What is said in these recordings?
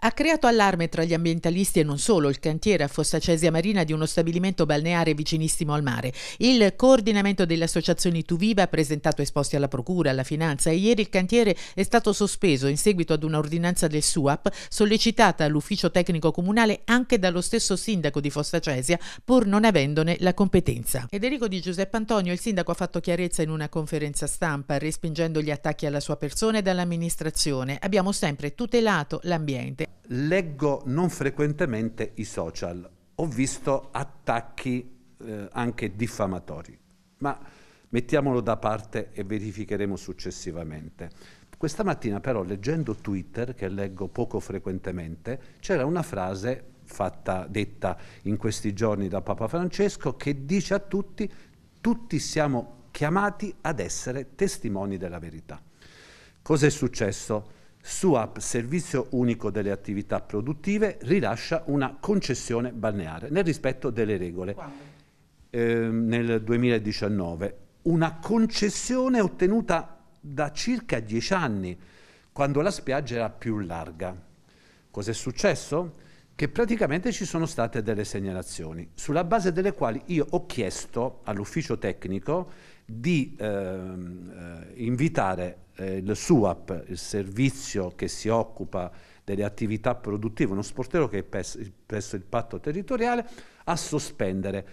Ha creato allarme tra gli ambientalisti e non solo il cantiere a Fossacesia Marina di uno stabilimento balneare vicinissimo al mare. Il coordinamento delle associazioni Tuviva ha presentato esposti alla Procura, alla Finanza e ieri il cantiere è stato sospeso in seguito ad un'ordinanza del SUAP sollecitata all'ufficio tecnico comunale anche dallo stesso sindaco di Fossacesia pur non avendone la competenza. Federico Di Giuseppe Antonio, il sindaco ha fatto chiarezza in una conferenza stampa respingendo gli attacchi alla sua persona e dall'amministrazione. Abbiamo sempre tutelato l'ambiente Leggo non frequentemente i social, ho visto attacchi eh, anche diffamatori, ma mettiamolo da parte e verificheremo successivamente. Questa mattina però leggendo Twitter, che leggo poco frequentemente, c'era una frase fatta, detta in questi giorni da Papa Francesco che dice a tutti, tutti siamo chiamati ad essere testimoni della verità. Cos'è successo? SUAP, Servizio Unico delle Attività Produttive, rilascia una concessione balneare nel rispetto delle regole. Eh, nel 2019. Una concessione ottenuta da circa dieci anni, quando la spiaggia era più larga. Cos'è successo? Che praticamente ci sono state delle segnalazioni, sulla base delle quali io ho chiesto all'ufficio tecnico di eh, invitare eh, il SUAP, il servizio che si occupa delle attività produttive, uno sportello che è presso il patto territoriale, a sospendere.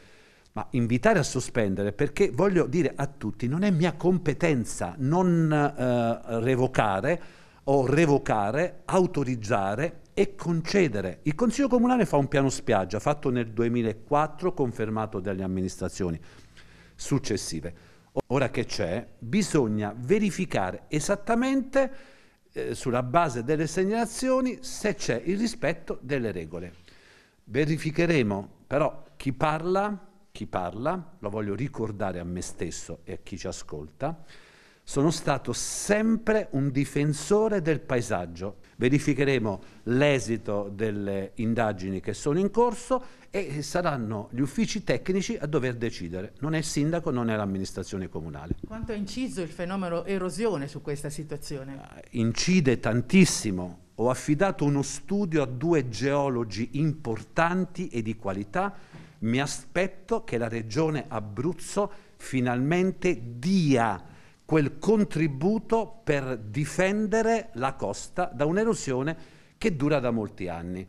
Ma invitare a sospendere perché voglio dire a tutti, non è mia competenza non eh, revocare o revocare, autorizzare e concedere. Il Consiglio Comunale fa un piano spiaggia fatto nel 2004, confermato dalle amministrazioni successive Ora che c'è, bisogna verificare esattamente eh, sulla base delle segnalazioni se c'è il rispetto delle regole. Verificheremo però chi parla, chi parla, lo voglio ricordare a me stesso e a chi ci ascolta, sono stato sempre un difensore del paesaggio. Verificheremo l'esito delle indagini che sono in corso e saranno gli uffici tecnici a dover decidere. Non è il sindaco, non è l'amministrazione comunale. Quanto ha inciso il fenomeno erosione su questa situazione? Ah, incide tantissimo. Ho affidato uno studio a due geologi importanti e di qualità. Mi aspetto che la regione Abruzzo finalmente dia quel contributo per difendere la costa da un'erosione che dura da molti anni.